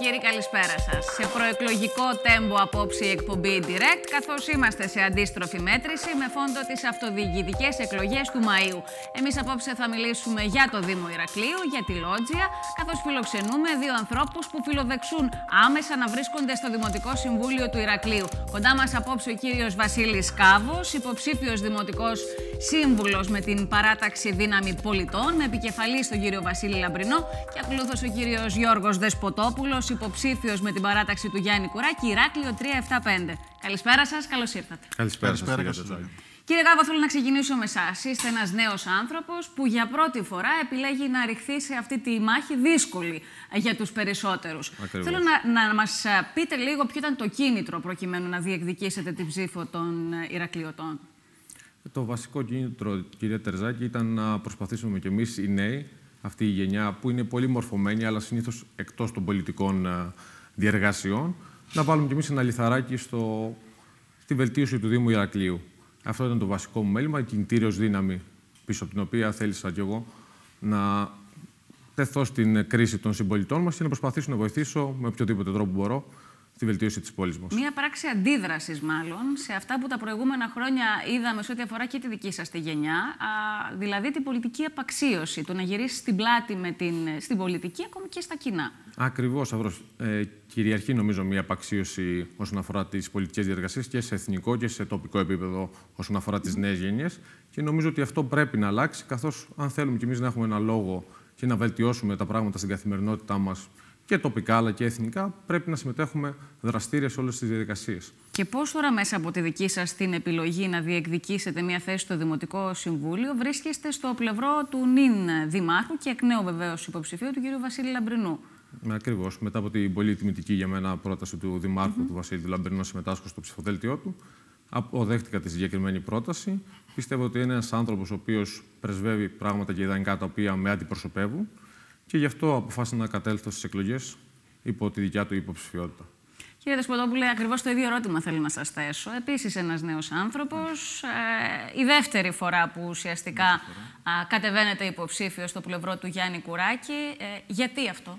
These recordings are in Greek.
κύριοι, καλησπέρα σας. Σε προεκλογικό τέμπο απόψε η εκπομπή Direct, καθώς είμαστε σε αντίστροφη μέτρηση με φόντο τις αυτοδιοικητικές εκλογές του Μαΐου. Εμείς απόψε θα μιλήσουμε για το Δήμο Ηρακλείου, για τη Λότζια, καθώς φιλοξενούμε δύο ανθρώπους που φιλοδεξούν άμεσα να βρίσκονται στο Δημοτικό Συμβούλιο του Ηρακλείου. Κοντά μας απόψε ο κύριος Βασίλης Κάβος, υποψήφιος δημοτικός σύμβουλος με την παράταξη δύναμη πολιτών, επικεφαλής στον κύριο Βασίλη Λαμπρινό και ακολούθω ο κύριος Γιώργος Δεσποτόπουλος, υποψήφιος με την παράταξη του Γιάννη Κουράκη, Ηράκλειο 375. Καλησπέρα σας, καλώς ήρθατε. Καλησπέρα, Καλησπέρα σας, κύριε, Γάβο, κύριε θέλω να ξεκινήσω με εσά. Είστε ένας νέος άνθρωπος που για πρώτη φορά επιλέγει να ρηχθεί σε αυτή τη μάχη δύσκολη για τους περισσότερους. Θέλω να, να μας ε, πείτε λίγο ποιο ήταν το κίνητρο προκειμένου να διεκδικήσετε την ψήφο των ε, Ηρακλειωτών. Ε, το βασικό κίνητρο, κυρία Τερζάκη, ήταν να προσπαθήσουμε κι εμείς οι νέοι, αυτή η γενιά που είναι πολύ μορφωμένη, αλλά συνήθως εκτός των πολιτικών ε, διεργασιών, να βάλουμε κι εμείς ένα λιθαράκι στο, στη βελτίωση του Δήμου Ηρακλείου. Αυτό ήταν το βασικό μου μέλημα, η κινητήριος δύναμη πίσω από την οποία θέλησα κι εγώ να τεθώ στην κρίση των συμπολιτών μας και να προσπαθήσω να βοηθήσω με οποιοδήποτε τρόπο μπορώ στη βελτίωση της πόλης μας. Μία πράξη αντίδρασης, μάλλον, σε αυτά που τα προηγούμενα χρόνια είδαμε σε ό,τι αφορά και τη δική σας τη γενιά. δηλαδή την πολιτική απαξίωση, το να γυρίσεις στην πλάτη με την, στην πολιτική, ακόμη και στα κοινά. Ακριβώς, Αυρό. Ε, κυριαρχεί, νομίζω, μία απαξίωση όσον αφορά τις πολιτικές διεργασίες και σε εθνικό και σε τοπικό επίπεδο όσον αφορά τις νέες γενιές. Και νομίζω ότι αυτό πρέπει να αλλάξει, καθώς αν θέλουμε κι εμείς να έχουμε ένα λόγο και να βελτιώσουμε τα πράγματα στην καθημερινότητά μας και τοπικά αλλά και εθνικά, πρέπει να συμμετέχουμε δραστήρια σε όλες τις διαδικασίες. Και πώς τώρα, μέσα από τη δική σας την επιλογή να διεκδικήσετε μια θέση στο Δημοτικό Συμβούλιο, βρίσκεστε στο πλευρό του νυν Δημάρχου και εκ νέου βεβαίως υποψηφίου του κ. Βασίλη Λαμπρινού. Ναι, Ακριβώς. Μετά από την πολύ τιμητική για μένα πρόταση του Δημάρχου του Βασίλη Λαμπρινού να συμμετάσχω στο ψηφοδέλτιό του, αποδέχτηκα τη συγκεκριμένη πρόταση. Πιστεύω ότι είναι ένας άνθρωπος ο οποίος πρεσβεύει πράγματα και ιδανικά τα οποία με αντιπροσωπεύουν. Και γι' αυτό αποφάσισα να κατέλθω στις εκλογές υπό τη δικιά του υποψηφιότητα. Κύριε Δεσποτόπουλε, ακριβώς το ίδιο ερώτημα θέλω να σας θέσω. Επίσης, ένας νέος άνθρωπος, ε, η δεύτερη φορά που ουσιαστικά κατεβαίνετε υποψήφιος στο πλευρό του Γιάννη Κουράκη. Ε, γιατί αυτό,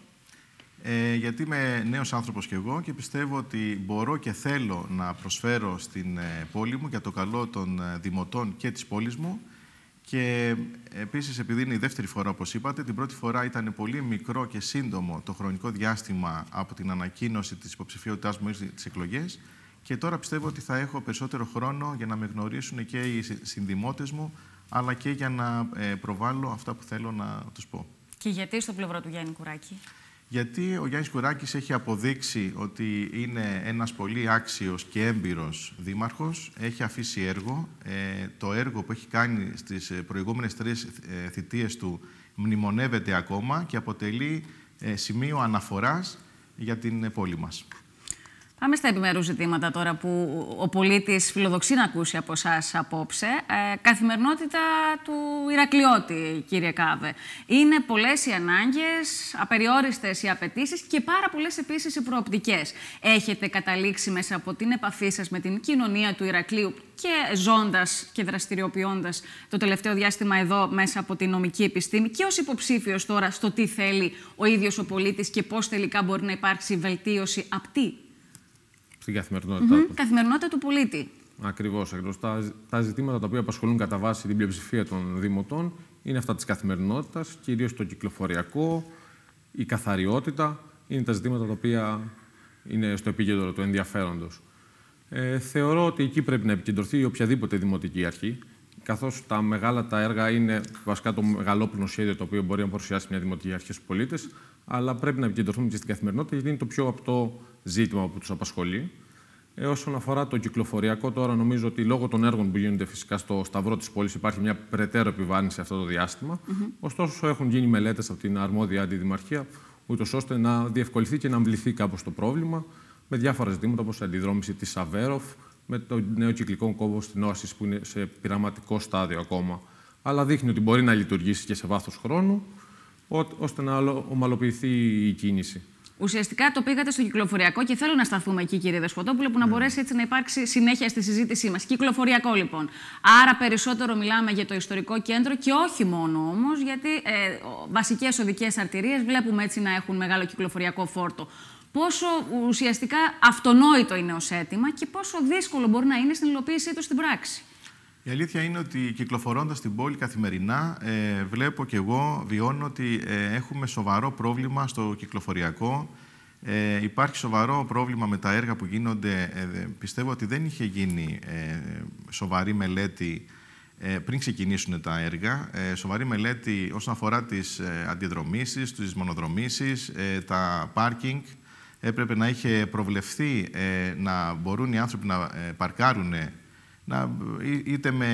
ε, γιατί είμαι νέος άνθρωπος κι εγώ και πιστεύω ότι μπορώ και θέλω να προσφέρω στην ε, πόλη μου για το καλό των δημοτών και της πόλης μου και επίσης, επειδή είναι η δεύτερη φορά, όπως είπατε, την πρώτη φορά ήταν πολύ μικρό και σύντομο το χρονικό διάστημα από την ανακοίνωση της υποψηφιότητάς μου τις εκλογές. Και τώρα πιστεύω ότι θα έχω περισσότερο χρόνο για να με γνωρίσουν και οι συνδημότες μου, αλλά και για να ε, προβάλλω αυτά που θέλω να τους πω. Και γιατί στο πλευρό του Γιάννη Κουράκη γιατί ο Γιάννης Κουράκης έχει αποδείξει ότι είναι ένας πολύ άξιος και έμπειρος δήμαρχος, έχει αφήσει έργο. Ε, το έργο που έχει κάνει στις ε, προηγούμενες τρεις ε, θητείες του μνημονεύεται ακόμα και αποτελεί σημείο αναφοράς για την πόλη μας. Πάμε στα επιμερού ζητήματα τώρα που ο πολίτης φιλοδοξεί να ακούσει από εσάς απόψε. Ε, καθημερινότητα του Ηρακλειώτη, κύριε Κάβε. Είναι πολλές οι ανάγκες, απεριόριστες οι απαιτήσεις και πάρα πολλές επίσης οι προοπτικές. Έχετε καταλήξει μέσα από την επαφή σας με την κοινωνία του Ηρακλείου και ζώντας και δραστηριοποιώντας το τελευταίο διάστημα εδώ μέσα από την νομική επιστήμη και ως υποψήφιος τώρα στο τι θέλει ο ίδιος ο πολιτή και πώς τελικά μπορεί να υπάρξει βελτίωση απτή στην καθημερινότητα mm του. Καθημερινότητα του πολίτη. Ακριβώς. Τα, τα ζητήματα τα οποία απασχολούν κατά βάση την πλειοψηφία των δημοτών είναι αυτά της καθημερινότητας, κυρίως το κυκλοφοριακό, η καθαριότητα. Είναι τα ζητήματα τα οποία είναι στο επίκεντρο του ενδιαφέροντος. Ε, θεωρώ ότι εκεί πρέπει να επικεντρωθεί η οποιαδήποτε δημοτική αρχή, καθώς τα μεγάλα τα έργα είναι βασικά το μεγαλόπνο σχέδιο το οποίο μπορεί να παρουσιάσει μια δημοτική αρχή στους πολίτες, αλλά πρέπει να επικεντρωθούμε και στην καθημερινότητα, γιατί είναι το πιο απτό ζήτημα που τους απασχολεί. Ε, όσον αφορά το κυκλοφοριακό, τώρα νομίζω ότι λόγω των έργων που γίνονται φυσικά στο σταυρό της πόλης υπάρχει μια περαιτέρω επιβάρυνση αυτό το διάστημα. Ωστόσο, έχουν γίνει μελέτες από την αρμόδια αντιδημαρχία, ούτως ώστε να διευκολυθεί και να αμβληθεί κάπως το πρόβλημα με διάφορα ζητήματα όπως η αντιδρόμηση της Αβέροφ, με το νέο κυκλικό κόμβο στην Όασης που είναι σε πειραματικό στάδιο ακόμα. Αλλά δείχνει ότι μπορεί να λειτουργήσει και σε βάθος χρόνου, ώστε να ομαλοποιηθεί η κίνηση. Ουσιαστικά το πήγατε στο κυκλοφοριακό και θέλω να σταθούμε εκεί, κύριε Δεσποτόπουλο, που να ναι. μπορέσει έτσι να υπάρξει συνέχεια στη συζήτησή μας. Κυκλοφοριακό, λοιπόν. Άρα, περισσότερο μιλάμε για το ιστορικό κέντρο και όχι μόνο όμως, γιατί ε, βασικές οδικές αρτηρίες βλέπουμε έτσι να έχουν μεγάλο κυκλοφοριακό φόρτο. Πόσο ουσιαστικά αυτονόητο είναι ως αίτημα και πόσο δύσκολο μπορεί να είναι στην υλοποίησή του στην πράξη. Η αλήθεια είναι ότι κυκλοφορώντας την πόλη καθημερινά ε, βλέπω και εγώ, βιώνω ότι ε, έχουμε σοβαρό πρόβλημα στο κυκλοφοριακό. Ε, υπάρχει σοβαρό πρόβλημα με τα έργα που γίνονται. Ε, πιστεύω ότι δεν είχε γίνει σοβαρή μελέτη πριν ξεκινήσουν τα έργα. Σοβαρή μελέτη όσον αφορά τις αντιδρομήσεις, τις μονοδρομήσεις, τα πάρκινγκ. Έπρεπε να είχε προβλεφθεί να μπορούν οι άνθρωποι να παρκάρουν να, είτε με,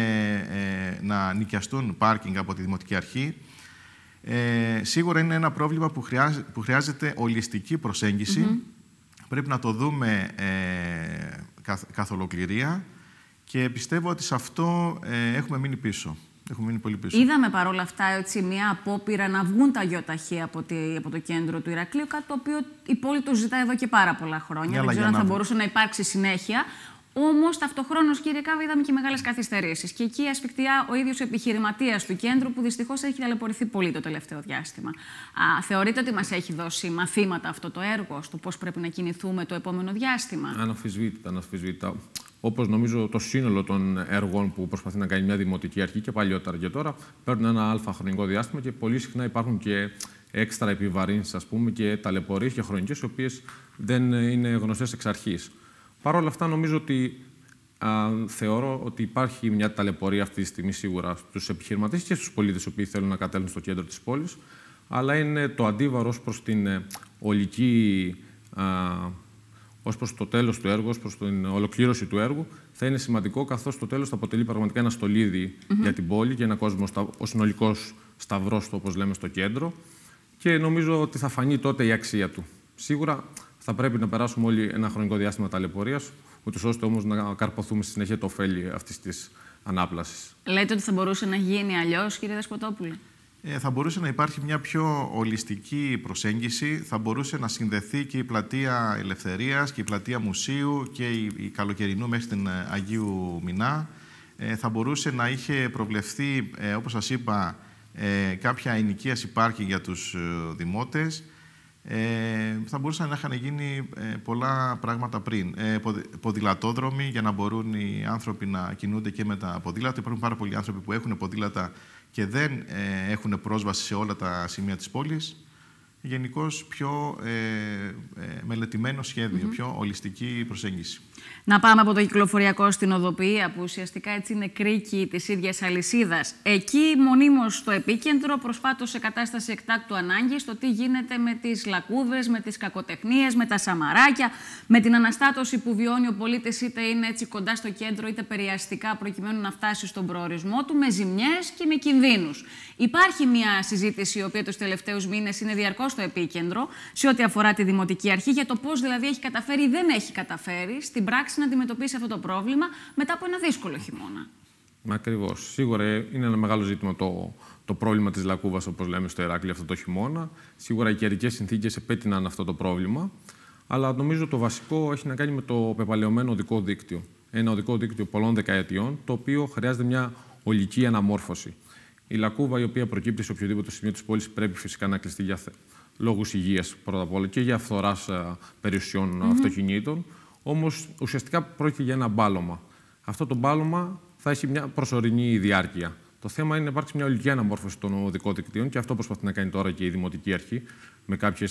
ε, να νοικιαστούν πάρκινγκ από τη Δημοτική Αρχή. Ε, σίγουρα είναι ένα πρόβλημα που, χρειάζεται, που ολιστική προσέγγιση. Πρέπει να το δούμε ε, καθ, ολοκληρία και πιστεύω ότι σε αυτό ε, έχουμε μείνει πίσω. Έχουμε μείνει πολύ πίσω. Είδαμε παρόλα αυτά έτσι, μια απόπειρα να βγουν τα γιοταχή από, από το κέντρο του Ηρακλείου, κάτι το οποίο η πόλη το ζητά εδώ και πάρα πολλά χρόνια. Δεν ξέρω αν θα μπορούσε να υπάρξει συνέχεια. Όμως, ταυτοχρόνως, κύριε Κάβα, είδαμε και μεγάλες καθυστερήσεις. Και εκεί ασφιχτιά ο ίδιος ο επιχειρηματίας του κέντρου, που δυστυχώς έχει ταλαιπωρηθεί πολύ το τελευταίο διάστημα. Α, θεωρείτε ότι μας έχει δώσει μαθήματα αυτό το έργο, στο πώς πρέπει να κινηθούμε το επόμενο διάστημα. Αναφυσβήτητα, αναφυσβήτητα. Όπως νομίζω το σύνολο των έργων που προσπαθεί να κάνει μια δημοτική αρχή και παλιότερα και τώρα, παίρνουν ένα αλφα χρονικό διάστημα και πολύ συχνά υπάρχουν και έξτρα επιβαρύνσεις, ας πούμε, και ταλαιπωρίες και χρονικές, οι οποίες δεν είναι γνωστές εξ αρχής. Παρ' όλα αυτά, νομίζω ότι α, θεωρώ ότι υπάρχει μια ταλαιπωρία αυτή τη στιγμή σίγουρα στους επιχειρηματίες και στους πολίτες οι οποίοι θέλουν να κατέλθουν στο κέντρο της πόλης. Αλλά είναι το αντίβαρο προς την ε, ολική. Α, ως προς το τέλος του έργου, ως προς την ολοκλήρωση του έργου, θα είναι σημαντικό καθώς το τέλος θα αποτελεί πραγματικά ένα στολίδι για την πόλη και ένα κόσμο, ο συνολικός σταυρός του, όπως λέμε, στο κέντρο. Και νομίζω ότι θα φανεί τότε η αξία του. Σίγουρα θα πρέπει να περάσουμε όλοι ένα χρονικό διάστημα ταλαιπωρίας, ούτως ώστε όμως να καρποθούμε στη συνέχεια το ωφέλη αυτής της ανάπλασης. Λέτε ότι θα μπορούσε να γίνει αλλιώς, κύριε Δεσποτόπουλε. Ε, θα μπορούσε να υπάρχει μια πιο ολιστική προσέγγιση. Θα μπορούσε να συνδεθεί και η πλατεία Ελευθερίας και η πλατεία Μουσείου και η, η καλοκαιρινού μέχρι την ε, Αγίου Μινά. Ε, θα μπορούσε να είχε προβλεφθεί, ε, όπως σας είπα, ε, κάποια ενοικίαση υπάρχει για τους ε, δημότες. Ε, θα μπορούσαν να είχαν γίνει ε, πολλά πράγματα πριν. Ε, ποδηλατόδρομοι για να μπορούν οι άνθρωποι να κινούνται και με τα ποδήλατα. Υπάρχουν πάρα πολλοί άνθρωποι που έχουν ποδήλατα και δεν ε, έχουν πρόσβαση σε όλα τα σημεία της πόλης. Γενικώς πιο ε, μελετημένο σχέδιο, πιο ολιστική προσέγγιση. Να πάμε από το κυκλοφοριακό στην οδοποιία, που ουσιαστικά έτσι είναι κρίκη της ίδιας αλυσίδας. Εκεί μονίμως στο επίκεντρο, προσπάτω σε κατάσταση εκτάκτου ανάγκης, το τι γίνεται με τις λακκούδες, με τις κακοτεχνίες, με τα σαμαράκια, με την αναστάτωση που βιώνει ο πολίτης, είτε είναι έτσι κοντά στο κέντρο, είτε περιαστικά, προκειμένου να φτάσει στον προορισμό του, με ζημιές και με κινδύνους. Υπάρχει μια συζήτηση, η οποία τους τελευταίους μήνες είναι διαρκώς στο επίκεντρο, σε ό,τι αφορά τη Δημοτική Αρχή, για το πώς δηλαδή έχει καταφέρει ή δεν έχει καταφέρει στην στην πράξη να αντιμετωπίσει αυτό το πρόβλημα μετά από ένα δύσκολο χειμώνα. ακριβώς. Σίγουρα είναι ένα μεγάλο ζήτημα το, το πρόβλημα της λακκούβας, όπως λέμε στο Εράκλειο, αυτό το χειμώνα. Σίγουρα οι καιρικές συνθήκες επέτειναν αυτό το πρόβλημα. Αλλά νομίζω το βασικό έχει να κάνει με το πεπαλαιωμένο οδικό δίκτυο. Ένα οδικό δίκτυο πολλών δεκαετιών, το οποίο χρειάζεται μια ολική αναμόρφωση. Η λακκούβα, η οποία προκύπτει σε οποιοδήποτε σημείο της πόλης, πρέπει φυσικά να κλειστεί για λόγους υγείας πρώτα απ' όλα και για φθοράς ε, περιουσιών mm -hmm. αυτοκινήτων. Όμως ουσιαστικά πρόκειται για ένα μπάλωμα. Αυτό το μπάλωμα θα έχει μια προσωρινή διάρκεια. Το θέμα είναι να υπάρξει μια ολική αναμόρφωση των οδικών δικτύων και αυτό προσπαθεί να κάνει τώρα και η Δημοτική Αρχή με κάποιες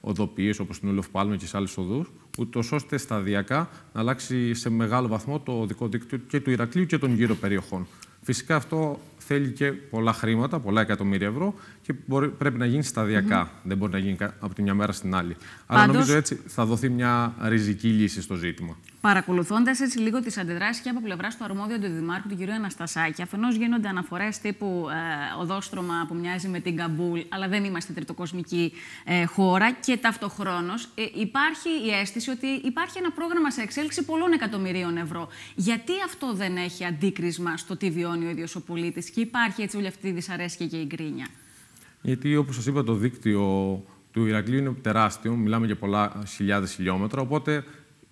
οδοποιίες όπως την Ούλοφ Πάλμε και σε άλλες οδούς, ούτως ώστε σταδιακά να αλλάξει σε μεγάλο βαθμό το οδικό δίκτυο και του Ηρακλείου και των γύρω περιοχών. Φυσικά αυτό θέλει και πολλά χρήματα, πολλά εκατομμύρια ευρώ και μπορεί, πρέπει να γίνει σταδιακά. Δεν μπορεί να γίνει από τη μια μέρα στην άλλη. Αλλά νομίζω έτσι θα δοθεί μια ριζική λύση στο ζήτημα. Παρακολουθώντας έτσι λίγο τις αντιδράσεις και από πλευρά του αρμόδιου του Δημάρχου, του κ. Αναστασάκη, αφενός γίνονται αναφορές τύπου ε, οδόστρωμα που μοιάζει με την Καμπούλ, αλλά δεν είμαστε τριτοκοσμική ε, χώρα. Και ταυτοχρόνως ε, υπάρχει η αίσθηση ότι υπάρχει ένα πρόγραμμα σε εξέλιξη πολλών εκατομμυρίων ευρώ. Γιατί αυτό δεν έχει αντίκρισμα στο τι βιώνει ο ίδιος ο πολίτης και υπάρχει έτσι όλη αυτή η δυσαρέσκεια και η γκρίνια. Γιατί όπως σας είπα, το δίκτυο του Ηρακλείου είναι τεράστιο, μιλάμε για πολλά χιλιάδες χιλιόμετρα. Οπότε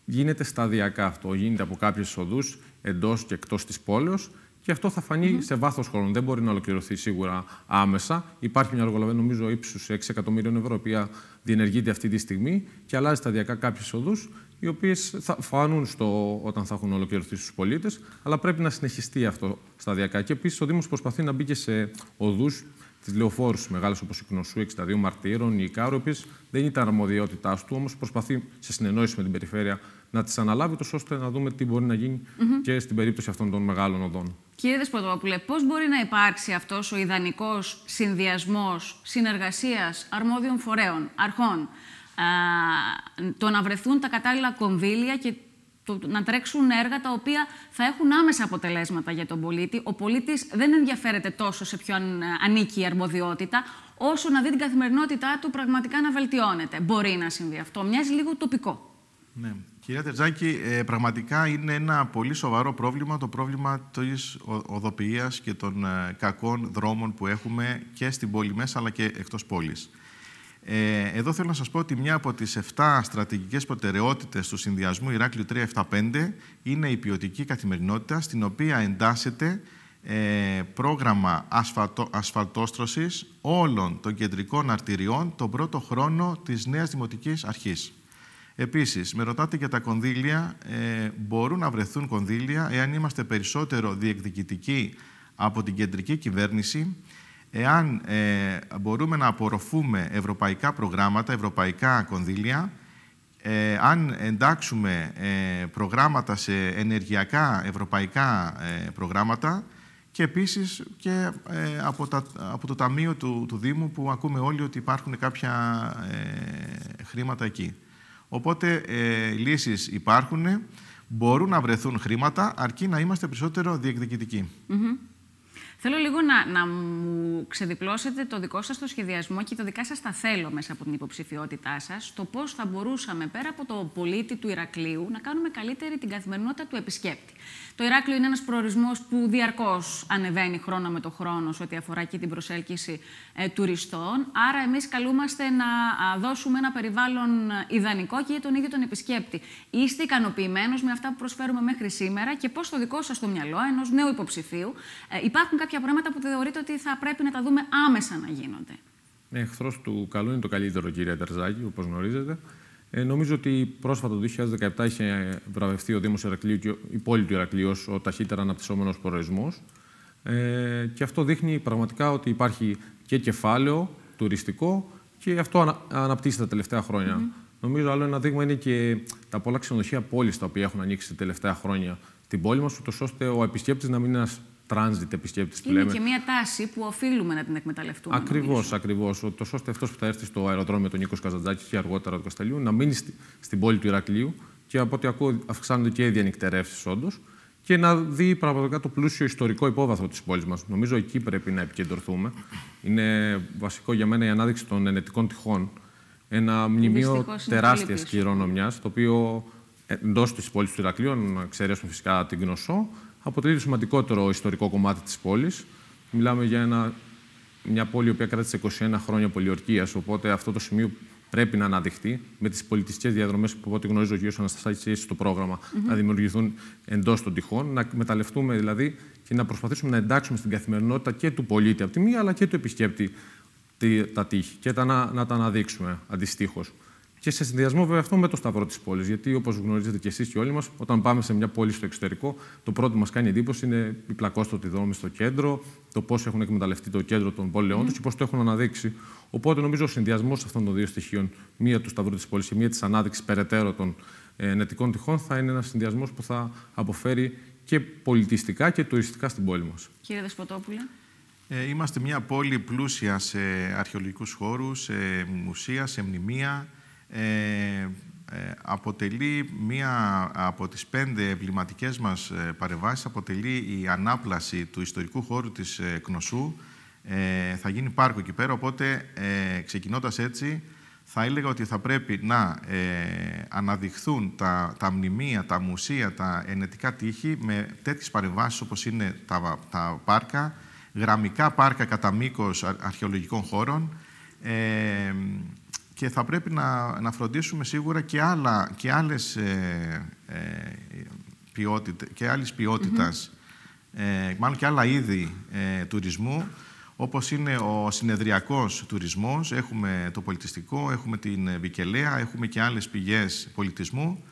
Γίνεται σταδιακά αυτό. Γίνεται από κάποιε οδούς εντός και εκτός της πόλεως και αυτό θα φανεί σε βάθος χρόνου. Δεν μπορεί να ολοκληρωθεί σίγουρα άμεσα. Υπάρχει μια εργολαβία, νομίζω, ύψους 6 εκατομμύριων ευρώ, η οποία διενεργείται αυτή τη στιγμή και αλλάζει σταδιακά κάποιε οδούς, οι οποίες θα φανούν στο, όταν θα έχουν ολοκληρωθεί στους πολίτες. Αλλά πρέπει να συνεχιστεί αυτό σταδιακά. Και επίσης ο Δήμος προσπαθεί να μπει και σε οδούς τη λεωφόρου μεγάλου όπως η ΚΝΟΣΟΥ, 62 Μαρτύρων, η Κάροπη, δεν ήταν αρμοδιότητά του, όμως προσπαθεί σε συνεννόηση με την περιφέρεια να τις αναλάβει, τόσο ώστε να δούμε τι μπορεί να γίνει mm -hmm. και στην περίπτωση αυτών των μεγάλων οδών. Κύριε Δεσποτόπουλε, πώς μπορεί να υπάρξει αυτός ο ιδανικός συνδυασμός συνεργασίας αρμόδιων φορέων, αρχών, α, το να βρεθούν τα κατάλληλα κονδύλια και να τρέξουν έργα τα οποία θα έχουν άμεσα αποτελέσματα για τον πολίτη. Ο πολίτης δεν ενδιαφέρεται τόσο σε ποιον ε, ανήκει η αρμοδιότητα, όσο να δει την καθημερινότητά του πραγματικά να βελτιώνεται. Μπορεί να συμβεί αυτό. Μοιάζει λίγο τοπικό. Ναι. Κυρία Τερτζάκη, ε, πραγματικά είναι ένα πολύ σοβαρό πρόβλημα το πρόβλημα της οδοποιίας και των ε, κακών δρόμων που έχουμε και στην πόλη μέσα αλλά και εκτός πόλης. Ε, εδώ θέλω να σας πω ότι μια από τις 7 στρατηγικές προτεραιότητες του συνδυασμού Ηράκλειου 375 είναι η ποιοτική καθημερινότητα, στην οποία εντάσσεται ε, πρόγραμμα ασφαλτο, ασφαλτόστρωσης όλων των κεντρικών αρτηριών τον πρώτο χρόνο της νέας Δημοτικής Αρχής. Επίσης, με ρωτάτε για τα κονδύλια. Ε, μπορούν να βρεθούν κονδύλια εάν είμαστε περισσότερο διεκδικητικοί από την κεντρική κυβέρνηση εάν ε, μπορούμε να απορροφούμε ευρωπαϊκά προγράμματα, ευρωπαϊκά κονδύλια, ε, αν εντάξουμε ε, προγράμματα σε ενεργειακά ευρωπαϊκά προγράμματα και επίσης και από, τα, το Ταμείο του, του Δήμου που ακούμε όλοι ότι υπάρχουν κάποια χρήματα εκεί. Οπότε λύσεις υπάρχουν, μπορούν να βρεθούν χρήματα αρκεί να είμαστε περισσότερο διεκδικητικοί. Θέλω λίγο να, να μου ξεδιπλώσετε το δικό σας το σχεδιασμό και το δικά σας τα θέλω μέσα από την υποψηφιότητά σας, το πώς θα μπορούσαμε πέρα από το πολίτη του Ηρακλείου να κάνουμε καλύτερη την καθημερινότητα του επισκέπτη. Το Ηράκλειο είναι ένας προορισμός που διαρκώς ανεβαίνει χρόνο με το χρόνο σε ό,τι αφορά και την προσέλκυση ε, τουριστών. Άρα, εμείς καλούμαστε να δώσουμε ένα περιβάλλον ε, ιδανικό και για τον ίδιο τον επισκέπτη. Είστε ικανοποιημένος με αυτά που προσφέρουμε μέχρι σήμερα και πώς το δικό σας το μυαλό, ενός νέου υποψηφίου, ε, υπάρχουν κάποια πράγματα που θεωρείτε ότι θα πρέπει να τα δούμε άμεσα να γίνονται. Εχθρός του καλού είναι το καλύτερο, κύριε Τερζάκη, όπως γνωρίζετε. Ε, νομίζω ότι πρόσφατα το 2017 είχε βραβευτεί ο Δήμος Ερακλείου και η πόλη του Ερακλείου ο ταχύτερα αναπτυσσόμενος προορισμός. Ε, και αυτό δείχνει πραγματικά ότι υπάρχει και κεφάλαιο τουριστικό και αυτό ανα, αναπτύσσεται τα τελευταία χρόνια. Mm -hmm. Νομίζω άλλο ένα δείγμα είναι και τα πολλά ξενοδοχεία πόλης τα οποία έχουν ανοίξει τα τελευταία χρόνια την πόλη μας, ώστε ο επισκέπτης να μην είναι ένας επισκέπτης που λέμε. Είναι και μια τάση που οφείλουμε να την εκμεταλλευτούμε. Ακριβώς, ακριβώς. Το ώστε αυτός που θα έρθει στο αεροδρόμιο τον Νίκος Καζαντζάκης και αργότερα του Κασταλίου να μείνει στη, στην πόλη του Ηρακλείου και από ό,τι ακούω αυξάνονται και οι διανυκτερεύσεις όντως και να δει πραγματικά το πλούσιο ιστορικό υπόβαθρο της πόλης μας. Νομίζω εκεί πρέπει να επικεντρωθούμε. Είναι βασικό για μένα η ανάδειξη των ενετικών τυχών. Ένα μνημείο τεράστια κληρονομιάς, το οποίο εντός της πόλης του Ηρακλείου, να φυσικά την Γνωσό, αποτελεί το σημαντικότερο ιστορικό κομμάτι της πόλης. Μιλάμε για ένα, μια πόλη η οποία κράτησε 21 χρόνια πολιορκίας. Οπότε αυτό το σημείο πρέπει να αναδειχθεί με τις πολιτιστικές διαδρομές που, από ό,τι γνωρίζω, ο Γιώργο Αναστασάκης έχει στο πρόγραμμα να δημιουργηθούν εντός των τυχών, να εκμεταλλευτούμε δηλαδή και να προσπαθήσουμε να εντάξουμε στην καθημερινότητα και του πολίτη από τη μία, αλλά και του επισκέπτη τα τείχη και να, να τα αναδείξουμε αντιστοίχως. Και σε συνδυασμό βέβαια αυτό με το σταυρό της πόλης. Γιατί όπως γνωρίζετε και εσείς και όλοι μας, όταν πάμε σε μια πόλη στο εξωτερικό, το πρώτο που μας κάνει εντύπωση είναι η πλακόστοτη δόμη στο κέντρο, το πώς έχουν εκμεταλλευτεί το κέντρο των πόλεων τους και πώς το έχουν αναδείξει. Οπότε νομίζω ο συνδυασμός αυτών των δύο στοιχείων, μία του σταυρού της πόλης και μία της ανάδειξης περαιτέρω των ε, νετικών τυχών, θα είναι ένας συνδυασμός που θα αποφέρει και πολιτιστικά και τουριστικά στην πόλη μας. Κύριε Δεσποτόπουλα. Ε, είμαστε μια πόλη πλούσια σε αρχαιολογικούς χώρους, σε μουσεία, σε μνημεία, ε, ε, αποτελεί μία από τις πέντε ευληματικές μας ε, παρεμβάσεις, αποτελεί η ανάπλαση του ιστορικού χώρου της Κνωσού. θα γίνει πάρκο εκεί πέρα, οπότε ε, ξεκινώντας έτσι, θα έλεγα ότι θα πρέπει να ε, αναδειχθούν τα, τα μνημεία, τα μουσεία, τα ενετικά τείχη με τέτοιες παρεμβάσεις όπως είναι τα, τα πάρκα, γραμμικά πάρκα κατά μήκος αρχαιολογικών χώρων, και θα πρέπει να, να φροντίσουμε σίγουρα και, άλλα, και άλλες ε, ε και άλλες ποιότητας, ε, μάλλον και άλλα είδη ε, τουρισμού, όπως είναι ο συνεδριακός τουρισμός, έχουμε το πολιτιστικό, έχουμε την Βικελέα, έχουμε και άλλες πηγές πολιτισμού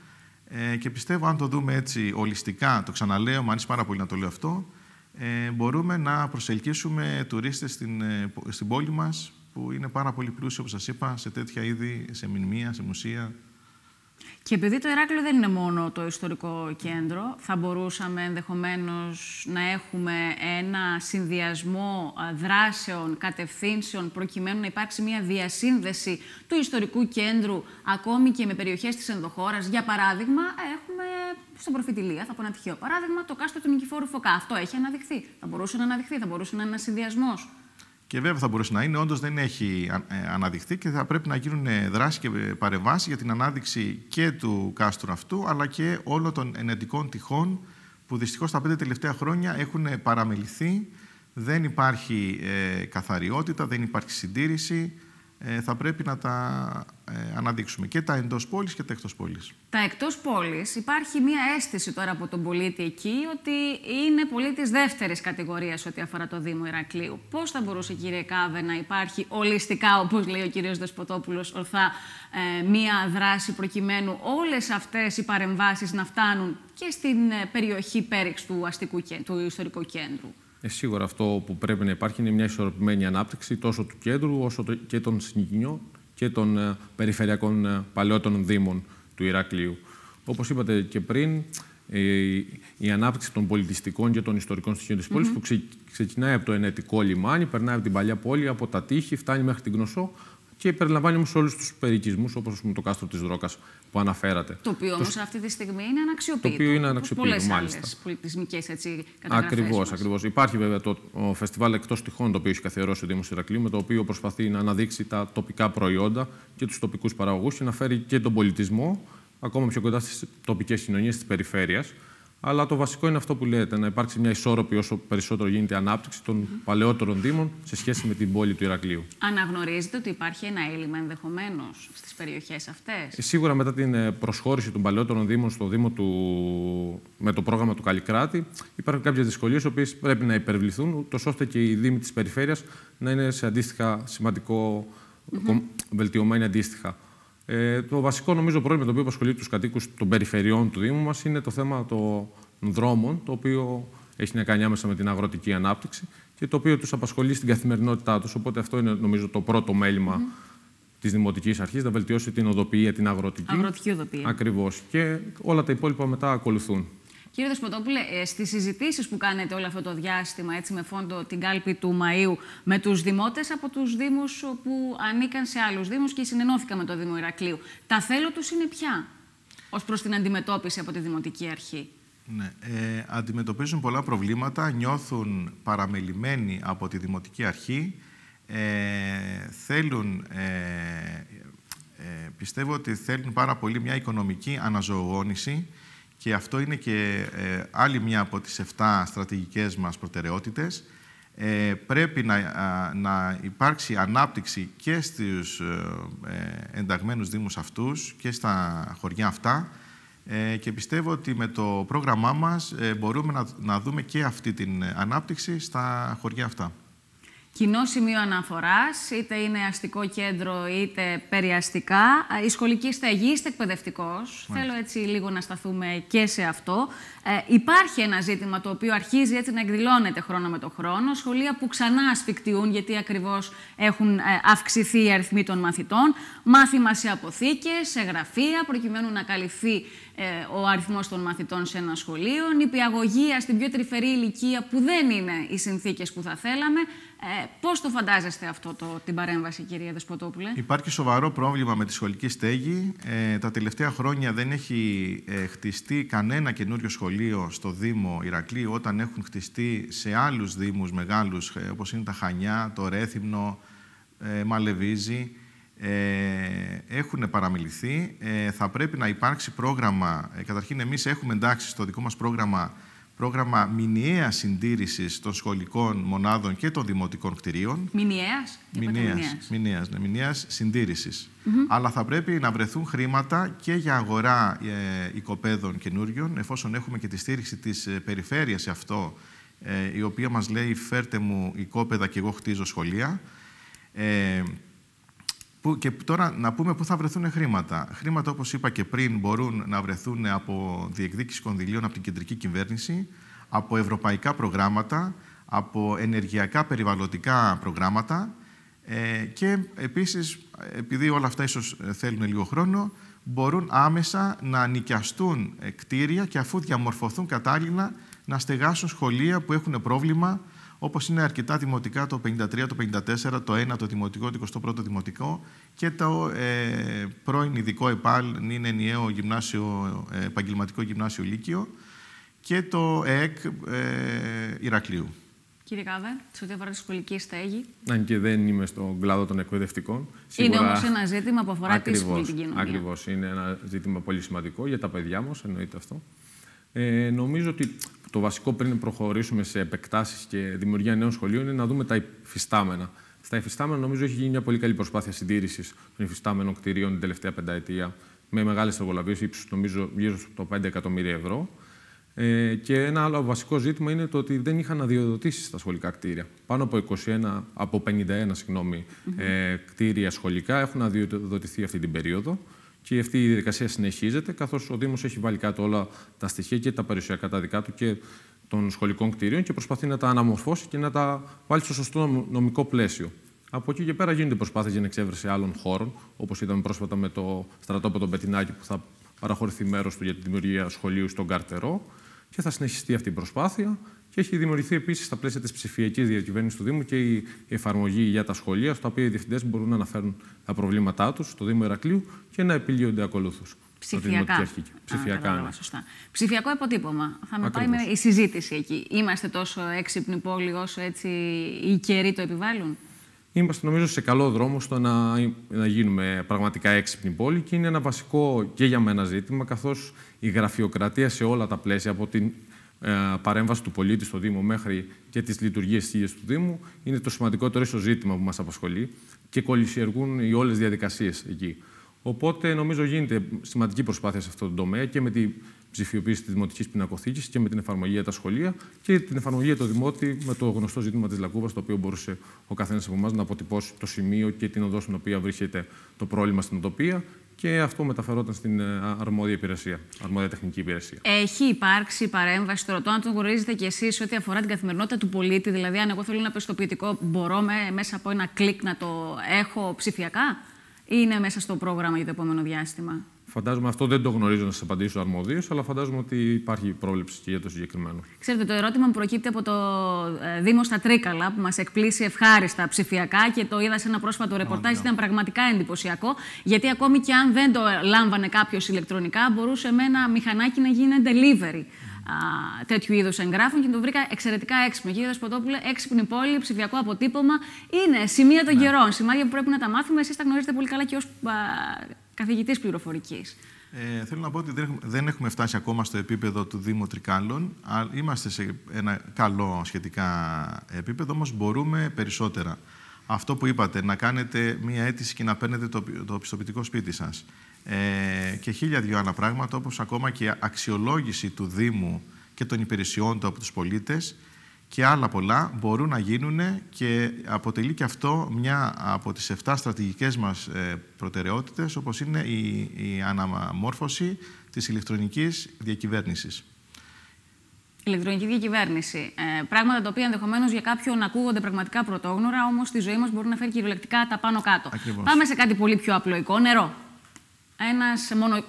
και πιστεύω αν το δούμε έτσι ολιστικά, το ξαναλέω, μου αρέσει πάρα πολύ να το λέω αυτό, μπορούμε να προσελκύσουμε τουρίστες στην, στην πόλη μας που είναι πάρα πολύ πλούσιο, όπως σας είπα, σε τέτοια είδη, σε μνημεία, σε μουσεία. Και επειδή το Ηράκλειο δεν είναι μόνο το ιστορικό κέντρο, θα μπορούσαμε ενδεχομένως να έχουμε ένα συνδυασμό δράσεων, κατευθύνσεων, προκειμένου να υπάρξει μια διασύνδεση του ιστορικού κέντρου, ακόμη και με περιοχές της ενδοχώρας. Για παράδειγμα, έχουμε στον Προφητηλία, θα πω ένα τυχαίο παράδειγμα, το κάστρο του Νικηφόρου Φωκά. Αυτό έχει αναδειχθεί. Θα μπορούσε να αναδειχθεί, θα μπορούσε να είναι ένας συνδυασμός. Και βέβαια θα μπορούσε να είναι, όντως δεν έχει ε, αναδειχθεί και θα πρέπει να γίνουν ε, δράσεις και ε, παρεμβάσεις για την ανάδειξη και του κάστρου αυτού, αλλά και όλων των ενετικών τυχών που δυστυχώς τα πέντε τελευταία χρόνια έχουν παραμεληθεί. Δεν υπάρχει καθαριότητα, δεν υπάρχει συντήρηση, ε, θα πρέπει να τα ε, αναδείξουμε. Και τα εντός πόλης και τα εκτός πόλης. Τα εκτός πόλης υπάρχει μια αίσθηση τώρα από τον πολίτη εκεί ότι είναι πολίτης δεύτερης κατηγορίας ό,τι αφορά το Δήμο Ηρακλείου. Πώς θα μπορούσε, κύριε Κάβε, να υπάρχει ολιστικά, όπως λέει ο κύριος Δεσποτόπουλος, ορθά ε, μια δράση προκειμένου όλες αυτές οι παρεμβάσεις να φτάνουν και στην ε, περιοχή πέριξ του, αστικού, του ιστορικού κέντρου. Ε, σίγουρα αυτό που πρέπει να υπάρχει είναι μια ισορροπημένη ανάπτυξη τόσο του κέντρου όσο και των συγκοινιών και των ε, περιφερειακών ε, παλαιότερων δήμων του Ηρακλείου. Όπως είπατε και πριν, η ανάπτυξη των πολιτιστικών και των ιστορικών στοιχείων της πόλης που ξεκινάει από το ενετικό λιμάνι, περνάει από την παλιά πόλη, από τα τείχη, φτάνει μέχρι την Γνωσό, και περιλαμβάνει όμως όλους τους περιοικισμού, όπω το κάστρο της Δρόκας που αναφέρατε. Το οποίο όμως αυτή τη στιγμή είναι αναξιοποιητό. Το οποίο είναι αναξιοποιητό, πολλές μάλιστα. Άλλες πολιτισμικές, έτσι, Ακριβώ, ακριβώς. Υπάρχει βέβαια το φεστιβάλ εκτός τυχών το οποίο έχει καθιερώσει ο Δήμος Ηρακλείου, το οποίο προσπαθεί να αναδείξει τα τοπικά προϊόντα και τους τοπικούς παραγωγούς και να φέρει και τον πολιτισμό ακόμα πιο κοντά στις τοπικές κοινωνίες της περιφέρειας. Αλλά το βασικό είναι αυτό που λέτε, να υπάρξει μια ισόρροπη όσο περισσότερο γίνεται η ανάπτυξη των παλαιότερων Δήμων σε σχέση με την πόλη του Ηρακλείου. Αναγνωρίζετε ότι υπάρχει ένα έλλειμμα ενδεχομένως στις περιοχές αυτές. Ε, σίγουρα μετά την ε, προσχώρηση των παλαιότερων Δήμων στο Δήμο του... με το πρόγραμμα του Καλικράτη, υπάρχουν κάποιες δυσκολίες οι οποίες πρέπει να υπερβληθούν, ούτως ώστε και οι Δήμοι της περιφέρειας να είναι σε αντίστοιχα σημαντικό, mm -hmm. βελτιωμένοι αντίστοιχα. Ε, το βασικό νομίζω πρόβλημα το οποίο απασχολεί τους κατοίκους των περιφερειών του Δήμου μας είναι το θέμα των δρόμων, το οποίο έχει να κάνει άμεσα με την αγροτική ανάπτυξη και το οποίο τους απασχολεί στην καθημερινότητά τους. Οπότε αυτό είναι νομίζω το πρώτο μέλημα mm Δημοτικής της Δημοτικής Αρχής, να βελτιώσει την οδοποιία, την αγροτική. Αγροτική οδοποιία. Ακριβώς. Και όλα τα υπόλοιπα μετά ακολουθούν. Κύριε Δεσποτόπουλε, ε, στις συζητήσεις που κάνετε όλο αυτό το διάστημα, έτσι με φόντο την κάλπη του Μαΐου, με τους δημότες από τους Δήμους που ανήκαν σε άλλους Δήμους και συνενώθηκαν με το Δήμο Ηρακλείου. Τα θέλω τους είναι πια ως προς την αντιμετώπιση από τη Δημοτική Αρχή. Ναι. Ε, αντιμετωπίζουν πολλά προβλήματα, νιώθουν παραμελημένοι από τη Δημοτική Αρχή. Ε, θέλουν, πιστεύω ότι θέλουν πάρα πολύ μια οικονομική αναζωογόνηση και αυτό είναι και ε, άλλη μια από τις 7 στρατηγικές μας προτεραιότητες. Ε, πρέπει να, να υπάρξει ανάπτυξη και στους ε, ε, ενταγμένους δήμους αυτούς και στα χωριά αυτά ε, και πιστεύω ότι με το πρόγραμμά μας μπορούμε να, να δούμε και αυτή την ανάπτυξη στα χωριά αυτά κοινό σημείο αναφοράς, είτε είναι αστικό κέντρο είτε περιαστικά. Η σχολική στέγη, είστε εκπαιδευτικός. Θέλω έτσι λίγο να σταθούμε και σε αυτό. Ε, υπάρχει ένα ζήτημα το οποίο αρχίζει έτσι να εκδηλώνεται χρόνο με το χρόνο. Σχολεία που ξανά ασφικτιούν γιατί ακριβώς έχουν ε, αυξηθεί οι αριθμοί των μαθητών. Μάθημα σε αποθήκες, σε γραφεία, προκειμένου να καλυφθεί ε, ο αριθμός των μαθητών σε ένα σχολείο, νηπιαγωγία στην πιο τρυφερή ηλικία που δεν είναι οι συνθήκες που θα θέλαμε, ε, Πώς το φαντάζεστε αυτό το, την παρέμβαση, κυρία Δεσποτόπουλε. Υπάρχει σοβαρό πρόβλημα με τη σχολική στέγη. Ε, τα τελευταία χρόνια δεν έχει ε, χτιστεί κανένα καινούριο σχολείο στο Δήμο Ηρακλείου, όταν έχουν χτιστεί σε άλλους Δήμους μεγάλους, ε, όπως είναι τα Χανιά, το Ρέθυμνο, ε, Μαλεβίζη. Ε, έχουν παραμιληθεί. θα πρέπει να υπάρξει πρόγραμμα. καταρχήν, εμείς έχουμε εντάξει στο δικό μας πρόγραμμα πρόγραμμα μηνιαία συντήρησης των σχολικών μονάδων και των δημοτικών κτηρίων. Μηνιαίας. Μηνιαία. Ναι, μηνιαίας συντήρησης. Αλλά θα πρέπει να βρεθούν χρήματα και για αγορά ε, οικοπαίδων καινούριων, εφόσον έχουμε και τη στήριξη της ε, περιφέρειας σε αυτό, ε, η οποία μας λέει: Φέρτε μου οικόπεδα και εγώ χτίζω σχολεία. Ε, και τώρα να πούμε πού θα βρεθούν χρήματα. Χρήματα, όπως είπα και πριν, μπορούν να βρεθούν από διεκδίκηση κονδυλίων από την κεντρική κυβέρνηση, από ευρωπαϊκά προγράμματα, από ενεργειακά περιβαλλοντικά προγράμματα ε, και επίσης, επειδή όλα αυτά ίσως ε, θέλουν λίγο χρόνο, μπορούν άμεσα να νοικιαστούν ε, κτίρια και αφού διαμορφωθούν κατάλληλα να στεγάσουν σχολεία που έχουν πρόβλημα όπως είναι αρκετά δημοτικά το 53, το 54, το 1 το δημοτικό, το 21ο δημοτικό και το ε, πρώην ειδικό ΕΠΑΛ, είναι ενιαίο γυμνάσιο, ε, επαγγελματικό γυμνάσιο Λύκειο και το ΕΕΚ ε, Ηρακλείου. Κύριε Κάβε, σε ό,τι αφορά τη σχολική στέγη. Αν ναι, και δεν είμαι στον κλάδο των εκπαιδευτικών. Είναι όμως ένα ζήτημα που αφορά τη σχολική κοινωνία. Ακριβώς. Είναι ένα ζήτημα πολύ σημαντικό για τα παιδιά μας, εννοείται αυτό. Ε, νομίζω ότι το βασικό πριν προχωρήσουμε σε επεκτάσεις και δημιουργία νέων σχολείων είναι να δούμε τα υφιστάμενα. Στα υφιστάμενα, νομίζω, έχει γίνει μια πολύ καλή προσπάθεια συντήρησης των υφιστάμενων κτηρίων την τελευταία πενταετία με μεγάλες εργολαβίες, ύψους νομίζω γύρω στο 5 εκατομμύρια ευρώ. Ε, και ένα άλλο βασικό ζήτημα είναι το ότι δεν είχαν αδειοδοτήσεις στα σχολικά κτίρια. Πάνω από, 21, από 51 συγγνώμη, ε, κτίρια σχολικά έχουν αδειοδοτηθεί αυτή την περίοδο. Και αυτή η διαδικασία συνεχίζεται, καθώς ο Δήμος έχει βάλει κάτω όλα τα στοιχεία και τα περιουσιακά τα δικά του και των σχολικών κτηρίων και προσπαθεί να τα αναμορφώσει και να τα βάλει στο σωστό νομικό πλαίσιο. Από εκεί και πέρα γίνονται προσπάθειε για την εξέβρεση άλλων χώρων, όπως είδαμε πρόσφατα με το στρατόπεδο Μπετινάκη που θα παραχωρηθεί μέρος του για τη δημιουργία σχολείου στον Καρτερό. Και θα συνεχιστεί αυτή η προσπάθεια. Και έχει δημιουργηθεί επίσης στα πλαίσια της ψηφιακής διακυβέρνησης του Δήμου και η εφαρμογή για τα σχολεία, στα οποία οι διευθυντές μπορούν να αναφέρουν τα προβλήματά τους στο Δήμο Ερακλείου και να επιλύονται ακολούθως. Ψηφιακά. Ψηφιακά. Ναι. Σωστά. Ψηφιακό αποτύπωμα. Θα με Ακριβώς. πάει με η συζήτηση εκεί. Είμαστε τόσο έξυπνοι πόλη όσο έτσι οι καιροί το επιβάλλουν. Είμαστε νομίζω σε καλό δρόμο στο να, να γίνουμε πραγματικά έξυπνη πόλη και είναι ένα βασικό και για μένα ζήτημα καθώς η γραφειοκρατία σε όλα τα πλαίσια από την ε, παρέμβαση του πολίτη στο Δήμο μέχρι και τις λειτουργίες της του Δήμου, είναι το σημαντικότερο ίσως ζήτημα που μας απασχολεί και κολλησιεργούν οι όλες διαδικασίες εκεί. Οπότε νομίζω γίνεται σημαντική προσπάθεια σε αυτό το τομέα και με τη ψηφιοποίηση της δημοτικής πινακοθήκης και με την εφαρμογή για τα σχολεία και την εφαρμογή για το δημότη με το γνωστό ζήτημα της Λακούβα, το οποίο μπορούσε ο καθένας από εμάς να αποτυπώσει το σημείο και την οδό στην οποία βρίσκεται το πρόβλημα στην οτοπία και αυτό μεταφερόταν στην ε, αρμόδια υπηρεσία, αρμόδια τεχνική υπηρεσία. Έχει υπάρξει παρέμβαση. στο το αν το γνωρίζετε κι εσείς ό,τι αφορά την καθημερινότητα του πολίτη, δηλαδή αν εγώ θέλω ένα πιστοποιητικό, μπορώ με, μέσα από ένα κλικ να το έχω ψηφιακά, ή είναι μέσα στο πρόγραμμα για το επόμενο διάστημα. Φαντάζομαι αυτό δεν το γνωρίζω να σας απαντήσω αρμοδίως, αλλά φαντάζομαι ότι υπάρχει πρόβλεψη και για το συγκεκριμένο. Ξέρετε, το ερώτημα μου προκύπτει από το ε, Δήμο στα Τρίκαλα, που μας εκπλήσει ευχάριστα ψηφιακά και το είδα σε ένα πρόσφατο ρεπορτάζ, ναι. ήταν πραγματικά εντυπωσιακό. Γιατί ακόμη και αν δεν το λάμβανε κάποιος ηλεκτρονικά, μπορούσε με ένα μηχανάκι να γίνει delivery α, τέτοιου είδους εγγράφων και το βρήκα εξαιρετικά έξυπνο. Κύριε Δασποτόπουλε, έξυπνη πόλη, ψηφιακό αποτύπωμα. Είναι σημεία των ναι. καιρών, σημάδια που πρέπει να τα μάθουμε. Εσείς τα γνωρίζετε πολύ καλά και ως καθηγητής πληροφορικής. Ε, θέλω να πω ότι δεν έχουμε φτάσει ακόμα στο επίπεδο του Δήμου Τρικάλων. Είμαστε σε ένα καλό σχετικά επίπεδο, όμως μπορούμε περισσότερα. Αυτό που είπατε, να κάνετε μία αίτηση και να παίρνετε το, το πιστοποιητικό σπίτι σας. Ε, και χίλια δυο άλλα πράγματα, όπως ακόμα και αξιολόγηση του Δήμου και των υπηρεσιών του από τους πολίτες και άλλα πολλά μπορούν να γίνουν και αποτελεί και αυτό μια από τις 7 στρατηγικές μας ε, προτεραιότητες όπως είναι η, η αναμόρφωση της ηλεκτρονικής διακυβέρνησης. Ηλεκτρονική διακυβέρνηση. Ε, πράγματα τα οποία ενδεχομένως για κάποιον ακούγονται πραγματικά πρωτόγνωρα, όμως στη ζωή μας μπορούν να φέρει κυριολεκτικά τα πάνω κάτω. Ακριβώς. Πάμε σε κάτι πολύ πιο απλοϊκό, νερό ένας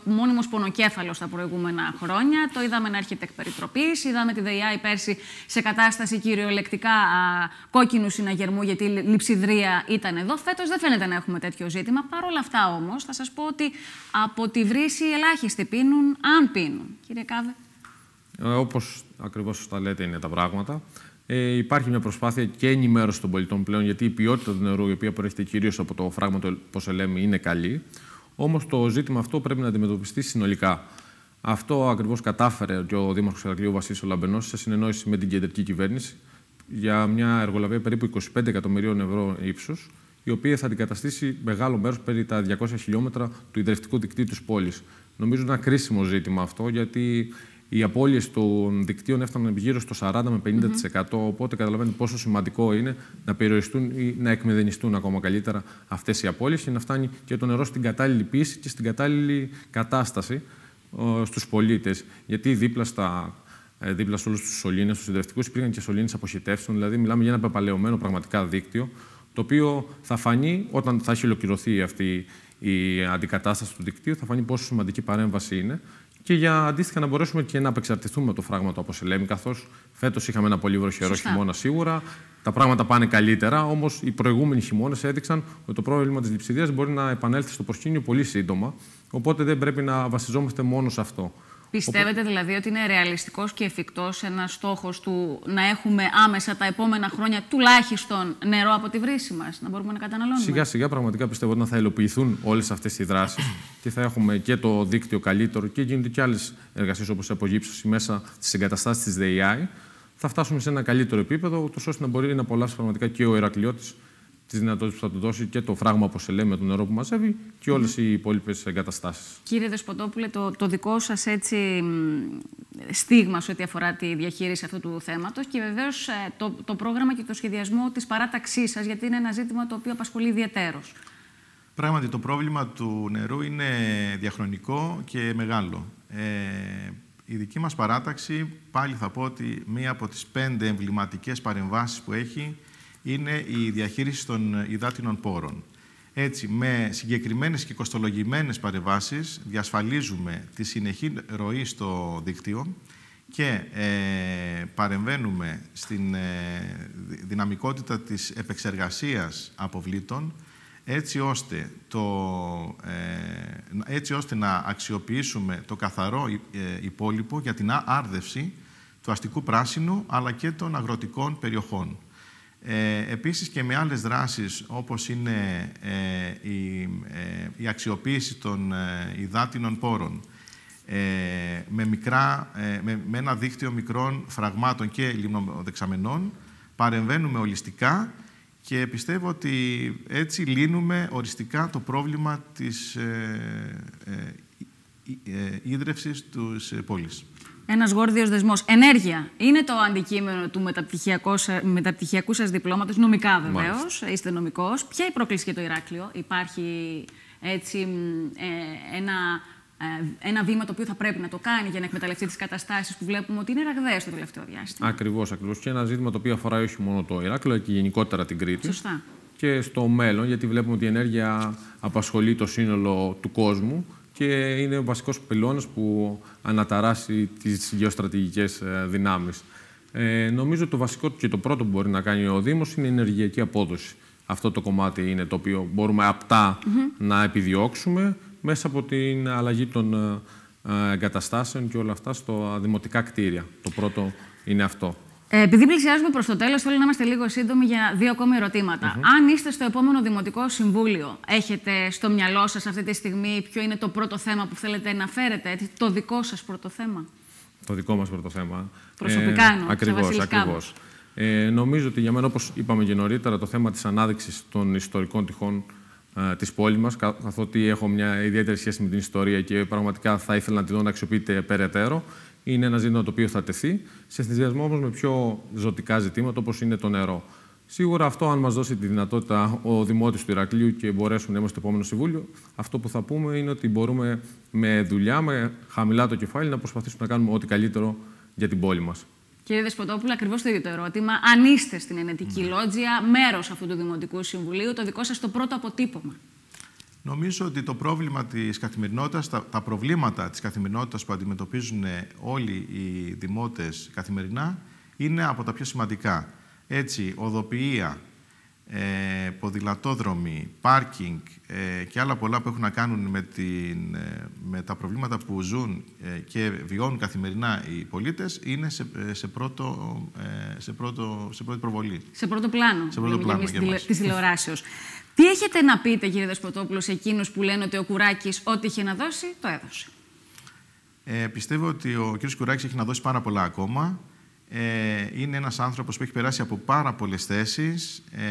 μόνιμος πονοκέφαλος τα προηγούμενα χρόνια. Το είδαμε να έρχεται εκ περιτροπής. Είδαμε τη ΔΕΙΑΗ πέρσι σε κατάσταση κυριολεκτικά α, κόκκινου συναγερμού, γιατί η λειψιδρία ήταν εδώ. Φέτος δεν φαίνεται να έχουμε τέτοιο ζήτημα. Παρ' όλα αυτά όμως, θα σας πω ότι από τη βρύση ελάχιστοι πίνουν, αν πίνουν. Κύριε Κάβε. Ε, Όπως ακριβώς τα λέτε, είναι τα πράγματα. Ε, υπάρχει μια προσπάθεια και ενημέρωση των πολιτών πλέον, γιατί η ποιότητα του νερού, η οποία προέρχεται κυρίως από το φράγμα του Ποσελέμι, είναι καλή. Όμως το ζήτημα αυτό πρέπει να αντιμετωπιστεί συνολικά. Αυτό ακριβώς κατάφερε και ο Δήμαρχος Ερακλείου Βασίλης Λαμπενός σε συνεννόηση με την κεντρική κυβέρνηση για μια εργολαβία περίπου 25 εκατομμυρίων ευρώ ύψους, η οποία θα αντικαταστήσει μεγάλο μέρος, περί τα 200 χιλιόμετρα του ιδρυτικού δικτύου της πόλης. Νομίζω είναι ένα κρίσιμο ζήτημα αυτό, γιατί οι απώλειες των δικτύων έφταναν γύρω στο 40 με 50%. Mm Οπότε καταλαβαίνετε πόσο σημαντικό είναι να περιοριστούν ή να εκμεδενιστούν ακόμα καλύτερα αυτές οι απώλειες και να φτάνει και το νερό στην κατάλληλη πίεση και στην κατάλληλη κατάσταση στους πολίτες. Γιατί δίπλα στα ε, δίπλα σε όλους τους σωλήνες, του συντηρητικούς, υπήρχαν και σωλήνες αποχητεύσεων. Δηλαδή, μιλάμε για ένα πεπαλαιωμένο πραγματικά δίκτυο, το οποίο θα φανεί όταν θα έχει ολοκληρωθεί αυτή η αντικατάσταση του δικτύου, θα φανεί πόσο σημαντική παρέμβαση είναι και για αντίστοιχα να μπορέσουμε και να απεξαρτηθούμε από το φράγμα του αποσελέμι καθώς φέτος είχαμε ένα πολύ βροχερό χειμώνα σίγουρα. Τα πράγματα πάνε καλύτερα, όμως οι προηγούμενοι χειμώνες έδειξαν ότι το πρόβλημα της λειψιδία μπορεί να επανέλθει στο προσκήνιο πολύ σύντομα. Οπότε δεν πρέπει να βασιζόμαστε μόνο σε αυτό. Πιστεύετε δηλαδή ότι είναι ρεαλιστικός και εφικτός ένας στόχος του να έχουμε άμεσα τα επόμενα χρόνια τουλάχιστον νερό από τη βρύση μας, να μπορούμε να καταναλώνουμε. Σιγά σιγά πραγματικά πιστεύω ότι θα υλοποιηθούν όλες αυτές οι δράσεις και θα έχουμε και το δίκτυο καλύτερο και γίνονται και άλλες εργασίες όπως η απογύψωση μέσα στις εγκαταστάσεις της ΔΕΙΑΗ. Θα φτάσουμε σε ένα καλύτερο επίπεδο, ώστε να μπορεί να απολαύσει πραγματικά και ο Ηρακλειώτης τις δυνατότητες που θα του δώσει και το φράγμα, όπως λέμε, το νερό που μαζεύει και όλες οι υπόλοιπες εγκαταστάσεις. Κύριε Δεσποτόπουλε, το, το δικό σας έτσι στίγμα σε ό,τι αφορά τη διαχείριση αυτού του θέματος και βεβαίως ε, το, το πρόγραμμα και το σχεδιασμό της παράταξής σας, γιατί είναι ένα ζήτημα το οποίο απασχολεί ιδιαίτερω. Πράγματι, το πρόβλημα του νερού είναι διαχρονικό και μεγάλο. Ε, η δική μας παράταξη, πάλι θα πω ότι μία από τις πέντε εμβληματικές παρεμβάσεις που έχει είναι η διαχείριση των ε, υδάτινων πόρων. Έτσι, με συγκεκριμένες και κοστολογημένες παρεμβάσεις διασφαλίζουμε τη συνεχή ροή στο δίκτυο και ε, παρεμβαίνουμε στην ε, δυναμικότητα της επεξεργασίας αποβλήτων έτσι ώστε, το, ε, έτσι ώστε να αξιοποιήσουμε το καθαρό υπόλοιπο για την άρδευση του αστικού πράσινου αλλά και των αγροτικών περιοχών. Ε, επίσης και με άλλες δράσεις όπως είναι ε, ε, η, αξιοποίηση των ε, υδάτινων πόρων με, μικρά, με, ένα δίκτυο μικρών φραγμάτων και λιμνοδεξαμενών παρεμβαίνουμε ολιστικά και πιστεύω ότι έτσι λύνουμε οριστικά το πρόβλημα της ε, ίδρευσης της πόλης. Ένας γόρδιος δεσμός. Ενέργεια. Είναι το αντικείμενο του μεταπτυχιακού σας διπλώματος, νομικά βεβαίως. Είστε νομικός. Ποια η πρόκληση για το Ηράκλειο, Υπάρχει έτσι ε, ένα, ε, ένα βήμα το οποίο θα πρέπει να το κάνει για να εκμεταλλευτεί τις καταστάσεις που βλέπουμε ότι είναι ραγδαίες το τελευταίο διάστημα. Ακριβώς, ακριβώς. Και ένα ζήτημα το οποίο αφορά όχι μόνο το Ηράκλειο, αλλά και γενικότερα την Κρήτη. Σωστά. Και στο μέλλον, γιατί βλέπουμε ότι η ενέργεια απασχολεί το σύνολο του κόσμου και είναι ο βασικός πυλώνας που αναταράσσει τις γεωστρατηγικές ε, δυνάμεις. Ε, νομίζω το βασικό και το πρώτο που μπορεί να κάνει ο Δήμος είναι η ενεργειακή απόδοση. Αυτό το κομμάτι είναι το οποίο μπορούμε απτά να επιδιώξουμε μέσα από την αλλαγή των ε, εγκαταστάσεων και όλα αυτά στο δημοτικά κτίρια. Το πρώτο είναι αυτό. Ε, επειδή πλησιάζουμε προς το τέλος, θέλω να είμαστε λίγο σύντομοι για δύο ακόμη ερωτήματα. Αν είστε στο επόμενο Δημοτικό Συμβούλιο, έχετε στο μυαλό σας αυτή τη στιγμή ποιο είναι το πρώτο θέμα που θέλετε να φέρετε, το δικό σας πρώτο θέμα. Το δικό μας πρώτο θέμα. Προσωπικά ε, εννοώ. Ακριβώ, ε, νομίζω ότι για μένα, όπως είπαμε και νωρίτερα, το θέμα της ανάδειξης των ιστορικών τυχών ε, της πόλης μας, καθότι έχω μια ιδιαίτερη σχέση με την ιστορία και πραγματικά θα ήθελα να τη δω να αξιοποιείται περαιτέρω είναι ένα ζήτημα το οποίο θα τεθεί, σε συνδυασμό όμως με πιο ζωτικά ζητήματα όπως είναι το νερό. Σίγουρα αυτό, αν μας δώσει τη δυνατότητα ο Δημότης του Ηρακλείου και μπορέσουμε να είμαστε στο επόμενο συμβούλιο, αυτό που θα πούμε είναι ότι μπορούμε με δουλειά, με χαμηλά το κεφάλι, να προσπαθήσουμε να κάνουμε ό,τι καλύτερο για την πόλη μας. Κύριε Δεσποτόπουλο, ακριβώς το ίδιο το ερώτημα. Αν είστε στην Ενετική ναι. Λότζια, μέρος αυτού του Δημοτικού Συμβουλίου, το δικό σας το πρώτο αποτύπωμα. Νομίζω ότι το πρόβλημα της καθημερινότητας, τα, προβλήματα της καθημερινότητας που αντιμετωπίζουν ε, όλοι οι δημότες καθημερινά είναι από τα πιο σημαντικά. Έτσι, οδοποιία, ε, ποδηλατόδρομοι, πάρκινγκ ε, και άλλα πολλά που έχουν να κάνουν με, την, ε, με τα προβλήματα που ζουν ε, και βιώνουν καθημερινά οι πολίτες είναι σε, σε, πρώτο, σε, πρώτο, σε πρώτη προβολή. Σε πρώτο πλάνο, σε πρώτο πλάνο της Τι έχετε να πείτε, κύριε Δεσποτόπουλος, σε εκείνους που λένε ότι ο Κουράκης ό,τι είχε να δώσει, το έδωσε. Ε, πιστεύω ότι ο κ. Κουράκης έχει να δώσει πάρα πολλά ακόμα. Ε, είναι ένας άνθρωπος που έχει περάσει από πάρα πολλές θέσεις, ε,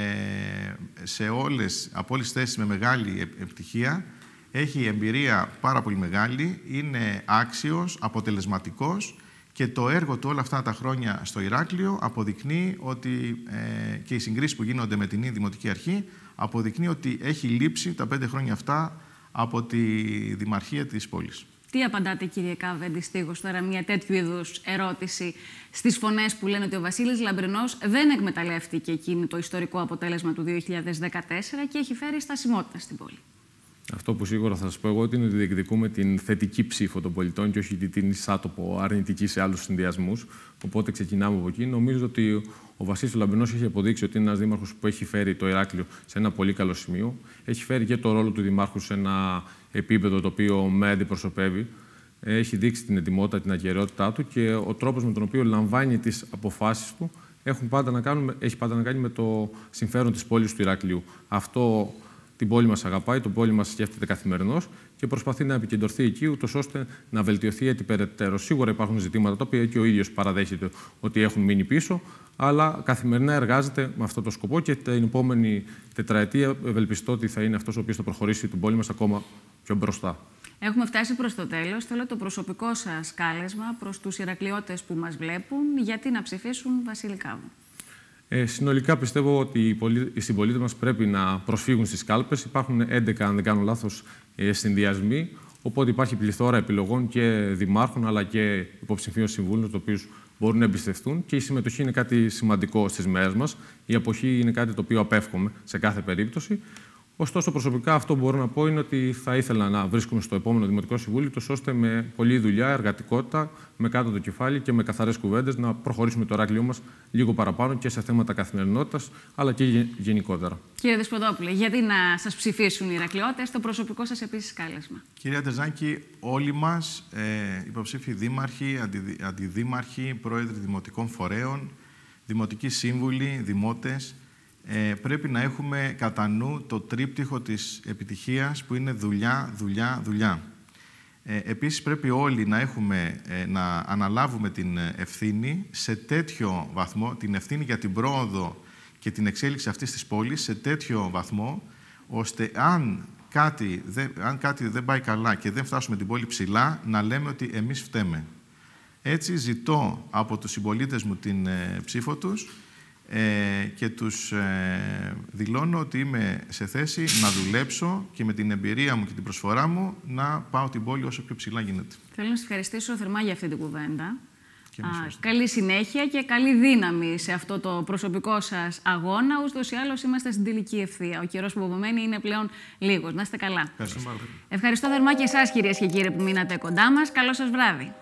σε όλες, από όλες τις θέσεις με μεγάλη επιτυχία. Έχει εμπειρία πάρα πολύ μεγάλη, είναι άξιος, αποτελεσματικός και το έργο του όλα αυτά τα χρόνια στο Ηράκλειο αποδεικνύει ότι ε, και οι συγκρίσεις που γίνονται με την Δημοτική Αρχή αποδεικνύει ότι έχει λείψει τα πέντε χρόνια αυτά από τη Δημαρχία της πόλης. Τι απαντάτε, κύριε Καβέντη, στίγος τώρα μια τέτοιου είδους ερώτηση στις φωνές που λένε ότι ο Βασίλης Λαμπρινός δεν εκμεταλλεύτηκε εκείνο το ιστορικό αποτέλεσμα του 2014 και έχει φέρει στασιμότητα στην πόλη. Αυτό που σίγουρα θα σας πω εγώ είναι ότι διεκδικούμε την θετική ψήφο των πολιτών και όχι την εισάτοπο αρνητική σε άλλους συνδυασμούς. Οπότε ξεκινάμε από εκεί. Νομίζω ότι ο Βασίλης Λαμπρινός έχει αποδείξει ότι είναι ένας δήμαρχος που έχει φέρει το Ηράκλειο σε ένα πολύ καλό σημείο. Έχει φέρει και το ρόλο του δημάρχου σε ένα επίπεδο το οποίο με αντιπροσωπεύει. Έχει δείξει την ετοιμότητα, την αγκαιρεότητά του και ο τρόπος με τον οποίο λαμβάνει τις αποφάσεις του έχουν πάντα να κάνουν, έχει πάντα να κάνει με το συμφέρον της πόλης του Ηράκλειου. Αυτό την πόλη μας αγαπάει, την πόλη μας σκέφτεται καθημερινώς και προσπαθεί να επικεντρωθεί εκεί, ούτως ώστε να βελτιωθεί έτσι περαιτέρω. Σίγουρα υπάρχουν ζητήματα τα οποία και ο ίδιος παραδέχεται ότι έχουν μείνει πίσω, αλλά καθημερινά εργάζεται με αυτό το σκοπό και την επόμενη τετραετία ευελπιστώ ότι θα είναι αυτός ο οποίος θα προχωρήσει την πόλη μας ακόμα πιο μπροστά. Έχουμε φτάσει προς το τέλος. Θέλω το προσωπικό σας κάλεσμα προς τους Ηρακλειώτες που μας βλέπουν γιατί να ψηφίσουν Βασιλικά μου. Ε, συνολικά πιστεύω ότι οι συμπολίτε μας πρέπει να προσφύγουν στις κάλπες. Υπάρχουν 11, αν δεν κάνω λάθος, ε, συνδυασμοί. Οπότε υπάρχει πληθώρα επιλογών και δημάρχων αλλά και υποψηφίων συμβούλων, του οποίους μπορούν να εμπιστευτούν. Και η συμμετοχή είναι κάτι σημαντικό στις μέρες μας. Η αποχή είναι κάτι το οποίο απέφχομαι σε κάθε περίπτωση. Ωστόσο, προσωπικά αυτό μπορώ να πω είναι ότι θα ήθελα να βρίσκουμε στο επόμενο Δημοτικό Συμβούλιο, τόσο ώστε με πολλή δουλειά, εργατικότητα, με κάτω το κεφάλι και με καθαρές κουβέντες να προχωρήσουμε το ράκλειό μας λίγο παραπάνω και σε θέματα καθημερινότητας, αλλά και γενικότερα. Κύριε Δεσποδόπουλε, γιατί να σας ψηφίσουν οι Ηρακλειώτε, το προσωπικό σας επίσης κάλεσμα. Κυρία Τεζάκη, όλοι μας, ε, υποψήφοι δήμαρχοι, αντιδήμαρχοι, πρόεδροι δημοτικών φορέων, δημοτικοί σύμβουλοι, δημότες, ε, πρέπει να έχουμε κατά νου το τρίπτυχο της επιτυχίας που είναι δουλειά, δουλειά, δουλειά. Ε, επίσης πρέπει όλοι να, έχουμε, ε, να αναλάβουμε την ε, ευθύνη σε τέτοιο βαθμό, την ευθύνη για την πρόοδο και την εξέλιξη αυτής της πόλης σε τέτοιο βαθμό, ώστε αν κάτι, αν κάτι δεν πάει καλά και δεν φτάσουμε την πόλη ψηλά, να λέμε ότι εμείς φταίμε. Έτσι ζητώ από τους συμπολίτες μου την ε, ψήφο τους ε, και τους ε, δηλώνω ότι είμαι σε θέση να δουλέψω και με την εμπειρία μου και την προσφορά μου να πάω την πόλη όσο πιο ψηλά γίνεται. Θέλω να σας ευχαριστήσω θερμά για αυτή την κουβέντα. Α, καλή συνέχεια και καλή δύναμη σε αυτό το προσωπικό σας αγώνα. Ούτως ή άλλως είμαστε στην τελική ευθεία. Ο καιρός που απομένει είναι πλέον λίγος. Να είστε καλά. Ευχαριστώ, Ευχαριστώ θερμά και εσάς κυρίες και κύριοι που μείνατε κοντά μας. Καλό σας βράδυ.